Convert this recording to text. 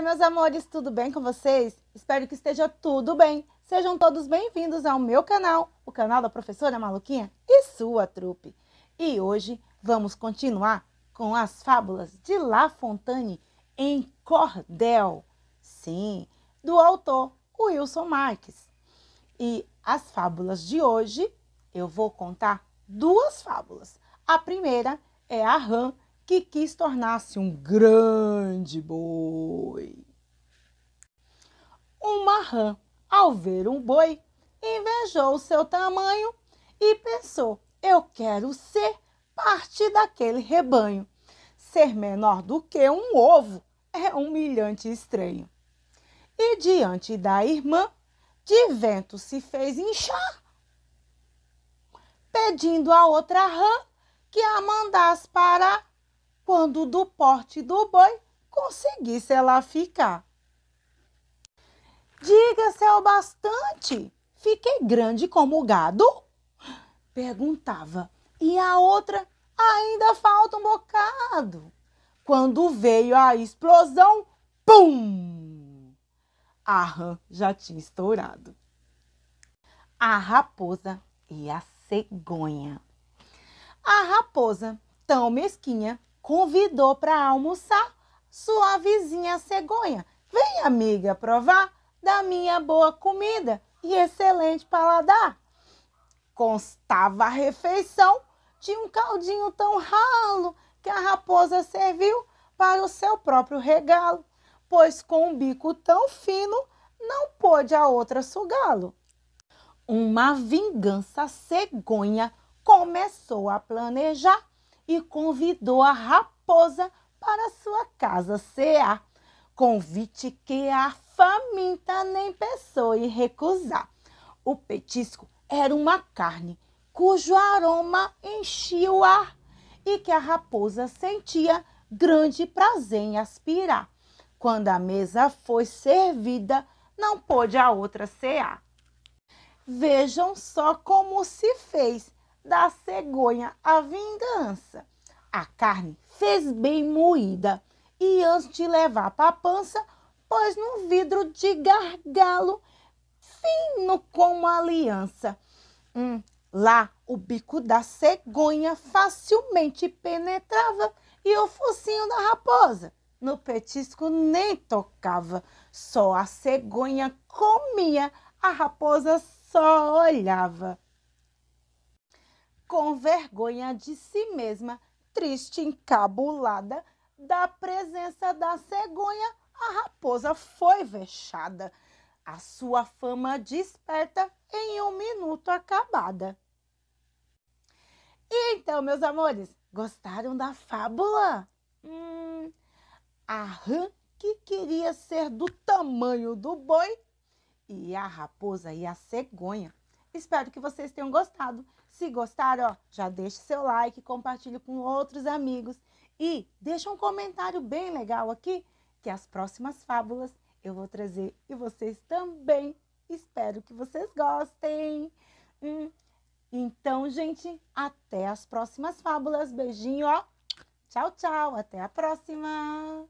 Oi, meus amores, tudo bem com vocês? Espero que esteja tudo bem. Sejam todos bem-vindos ao meu canal, o canal da professora Maluquinha e sua trupe. E hoje vamos continuar com as fábulas de La Fontaine em cordel. Sim, do autor Wilson Marques. E as fábulas de hoje, eu vou contar duas fábulas. A primeira é a rã que quis tornar-se um grande boi. Uma rã, ao ver um boi, invejou o seu tamanho e pensou: eu quero ser parte daquele rebanho. Ser menor do que um ovo é humilhante e estranho. E diante da irmã, de vento se fez inchar, pedindo a outra rã que a mandasse parar quando do porte do boi conseguisse ela ficar. Diga-se ao é bastante, fiquei grande como gado? Perguntava, e a outra ainda falta um bocado. Quando veio a explosão, pum! A rã já tinha estourado. A raposa e a cegonha. A raposa, tão mesquinha, convidou para almoçar sua vizinha cegonha. Vem, amiga, provar da minha boa comida e excelente paladar. Constava a refeição de um caldinho tão ralo que a raposa serviu para o seu próprio regalo, pois com um bico tão fino não pôde a outra sugá-lo. Uma vingança cegonha começou a planejar e convidou a raposa para sua casa cear. Convite que a faminta nem pensou em recusar. O petisco era uma carne cujo aroma enchia o ar e que a raposa sentia grande prazer em aspirar. Quando a mesa foi servida, não pôde a outra cear. Vejam só como se fez da cegonha a vingança. A carne fez bem moída e antes de levar para a pança, pôs num vidro de gargalo fino como aliança. Hum, lá o bico da cegonha facilmente penetrava e o focinho da raposa no petisco nem tocava. Só a cegonha comia, a raposa só olhava com vergonha de si mesma, triste, encabulada, da presença da cegonha, a raposa foi vexada. A sua fama desperta em um minuto acabada. E então, meus amores, gostaram da fábula? Hum, a rã que queria ser do tamanho do boi e a raposa e a cegonha Espero que vocês tenham gostado. Se gostaram, ó, já deixe seu like, compartilhe com outros amigos e deixa um comentário bem legal aqui que as próximas fábulas eu vou trazer e vocês também. Espero que vocês gostem. Hum. Então, gente, até as próximas fábulas. Beijinho, ó. Tchau, tchau. Até a próxima.